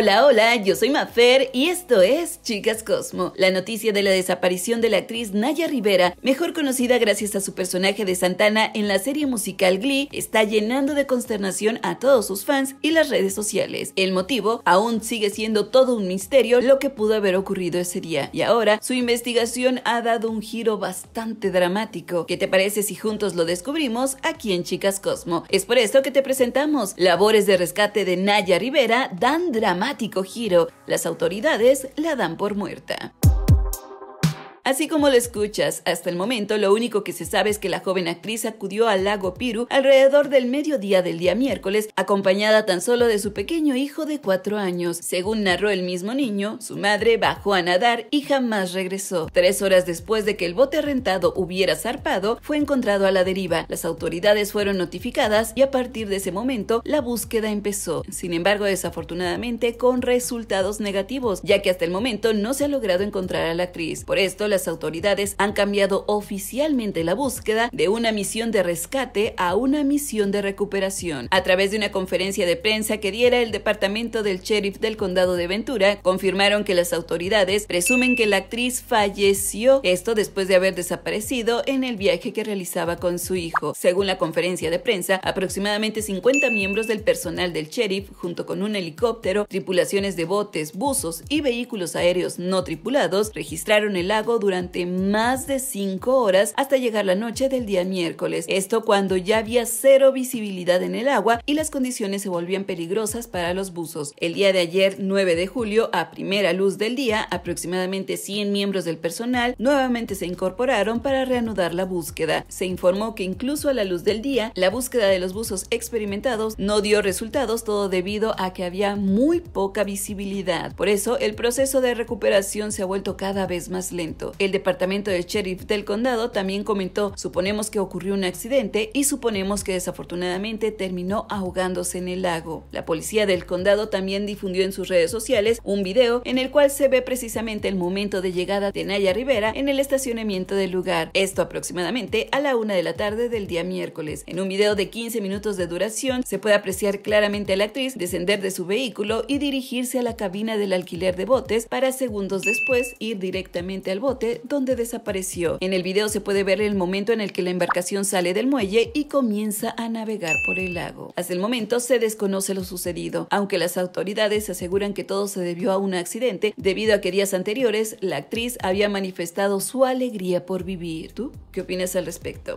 Hola, hola, yo soy Mafer y esto es Chicas Cosmo, la noticia de la desaparición de la actriz Naya Rivera, mejor conocida gracias a su personaje de Santana en la serie musical Glee, está llenando de consternación a todos sus fans y las redes sociales. El motivo aún sigue siendo todo un misterio lo que pudo haber ocurrido ese día y ahora su investigación ha dado un giro bastante dramático. ¿Qué te parece si juntos lo descubrimos aquí en Chicas Cosmo? Es por esto que te presentamos labores de rescate de Naya Rivera dan drama giro, las autoridades la dan por muerta. Así como lo escuchas, hasta el momento lo único que se sabe es que la joven actriz acudió al lago Piru alrededor del mediodía del día miércoles, acompañada tan solo de su pequeño hijo de cuatro años. Según narró el mismo niño, su madre bajó a nadar y jamás regresó. Tres horas después de que el bote rentado hubiera zarpado, fue encontrado a la deriva. Las autoridades fueron notificadas y a partir de ese momento la búsqueda empezó. Sin embargo, desafortunadamente con resultados negativos, ya que hasta el momento no se ha logrado encontrar a la actriz. Por esto, la las autoridades han cambiado oficialmente la búsqueda de una misión de rescate a una misión de recuperación. A través de una conferencia de prensa que diera el departamento del sheriff del condado de Ventura, confirmaron que las autoridades presumen que la actriz falleció, esto después de haber desaparecido en el viaje que realizaba con su hijo. Según la conferencia de prensa, aproximadamente 50 miembros del personal del sheriff, junto con un helicóptero, tripulaciones de botes, buzos y vehículos aéreos no tripulados, registraron el lago durante más de 5 horas hasta llegar la noche del día miércoles. Esto cuando ya había cero visibilidad en el agua y las condiciones se volvían peligrosas para los buzos. El día de ayer, 9 de julio, a primera luz del día, aproximadamente 100 miembros del personal nuevamente se incorporaron para reanudar la búsqueda. Se informó que incluso a la luz del día, la búsqueda de los buzos experimentados no dio resultados, todo debido a que había muy poca visibilidad. Por eso, el proceso de recuperación se ha vuelto cada vez más lento. El departamento de sheriff del condado también comentó, suponemos que ocurrió un accidente y suponemos que desafortunadamente terminó ahogándose en el lago. La policía del condado también difundió en sus redes sociales un video en el cual se ve precisamente el momento de llegada de Naya Rivera en el estacionamiento del lugar. Esto aproximadamente a la una de la tarde del día miércoles. En un video de 15 minutos de duración se puede apreciar claramente a la actriz descender de su vehículo y dirigirse a la cabina del alquiler de botes para segundos después ir directamente al bote donde desapareció. En el video se puede ver el momento en el que la embarcación sale del muelle y comienza a navegar por el lago. Hasta el momento se desconoce lo sucedido, aunque las autoridades aseguran que todo se debió a un accidente, debido a que días anteriores la actriz había manifestado su alegría por vivir. ¿Tú qué opinas al respecto?